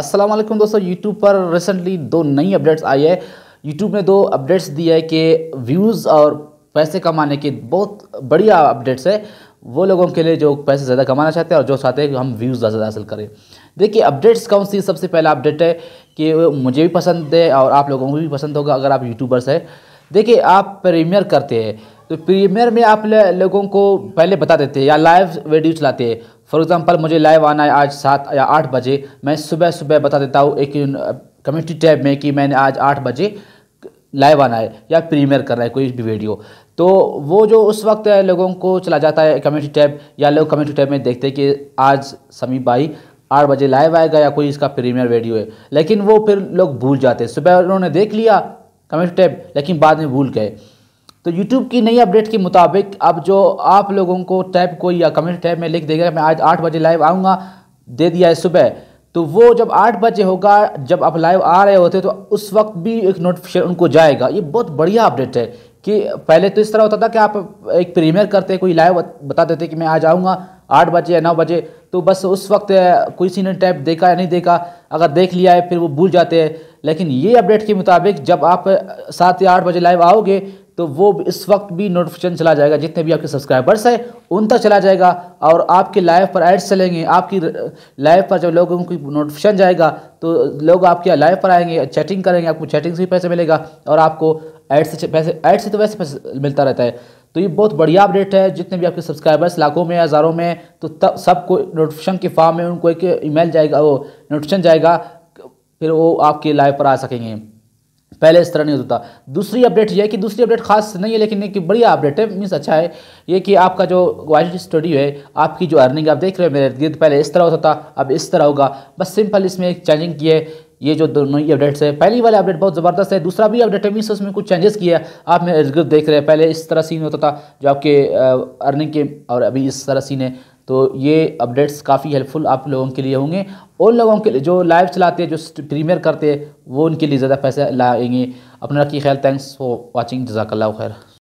अस्सलाम वालेकुम दोस्तों यूट्यूब पर रिसेंटली दो नई अपडेट्स आई है यूट्यूब ने दो अपडेट्स दी है कि व्यूज़ और पैसे कमाने के बहुत बढ़िया अपडेट्स है वो लोगों के लिए जो पैसे ज़्यादा कमाना चाहते हैं और जो चाहते हैं कि हम व्यूज़ ज़्यादा हासिल करें देखिए अपडेट्स कौन सी सबसे पहला अपडेट है कि मुझे भी पसंद है और आप लोगों को भी पसंद होगा अगर आप यूट्यूबर्स हैं देखिए आप प्रीमियर करते हैं तो प्रीमियर में आप लोगों को पहले बता देते हैं या लाइव वीडियो चलाते हैं फॉर एग्ज़ाम्पल मुझे लाइव आना है आज सात या आठ बजे मैं सुबह सुबह बता देता हूँ एक कम्युनिटी टैब में कि मैंने आज आठ बजे लाइव आना है या प्रीमियर करना है कोई भी वीडियो तो वो जो उस वक्त लोगों को चला जाता है कम्युनिटी टैब या लोग कम्युनिटी टैब में देखते हैं कि आज समी भाई आठ बजे लाइव आएगा या कोई इसका प्रीमियर वीडियो है लेकिन वो फिर लोग भूल जाते हैं सुबह उन्होंने देख लिया कम्युनिटी टैब लेकिन बाद में भूल गए तो यूट्यूब की नई अपडेट के मुताबिक अब जो आप लोगों को टैप को या कमेंट टैप में लिख देगा मैं आज आठ बजे लाइव आऊँगा दे दिया है सुबह तो वो जब आठ बजे होगा जब आप लाइव आ रहे होते तो उस वक्त भी एक नोटिफिकेशन उनको जाएगा ये बहुत बढ़िया अपडेट है कि पहले तो इस तरह होता था कि आप एक प्रीमियर करते कोई लाइव बता देते कि मैं आ जाऊँगा आठ बजे या नौ बजे तो बस उस वक्त किसी ने टैप देखा या नहीं देखा अगर देख लिया है फिर वो भूल जाते हैं लेकिन ये अपडेट के मुताबिक जब आप सात या आठ बजे लाइव आओगे तो वो इस वक्त भी नोटिफिकेशन चला जाएगा जितने भी आपके सब्सक्राइबर्स हैं उन तक चला जाएगा और आपके लाइव पर एड्स चलेंगे आपकी लाइव पर जब लोगों की नोटिफिकेशन जाएगा तो लोग आपके लाइव पर आएंगे चैटिंग करेंगे आपको चैटिंग से भी पैसे मिलेगा और आपको एड्स से पैसे ऐड से तो वैसे पैसे मिलता रहता है तो ये बहुत बढ़िया अपडेट है जितने भी आपके सब्सक्राइबर्स लाखों में हज़ारों में तो तब सबको नोटिफिकेशन के फॉर्म में उनको एक ईमेल जाएगा वो नोटिफिकेशन जाएगा फिर वो आपके लाइव पर आ सकेंगे पहले इस तरह नहीं होता दूसरी अपडेट यह है कि दूसरी अपडेट खास नहीं है लेकिन एक बढ़िया अपडेट है मीन्स अच्छा है ये कि आपका जो वाइट स्टडी है आपकी जो अर्निंग आप देख रहे हो मेरे गिर्द पहले इस तरह होता था अब इस तरह होगा बस सिंपल इसमें एक चेंजिंग की है ये जो दोनों ही अपडेट्स है पहली वाला अपडेट बहुत ज़बरदस्त है दूसरा भी अपडेट है मीस उसमें कुछ चेंजेस किया है आप मेरे गिर्द देख रहे हैं पहले इस तरह सीन होता था जो आपके अर्निंग के और अभी इस तरह सीन है तो ये अपडेट्स काफ़ी हेल्पफुल आप लोगों के लिए होंगे उन लोगों के लिए जो लाइव चलाते हैं जो प्रीमियर करते हैं वो उनके लिए ज़्यादा पैसे लाएंगे अपना रखिए ख्याल थैंक्स फॉर वॉचिंग जजाकल्ला खैर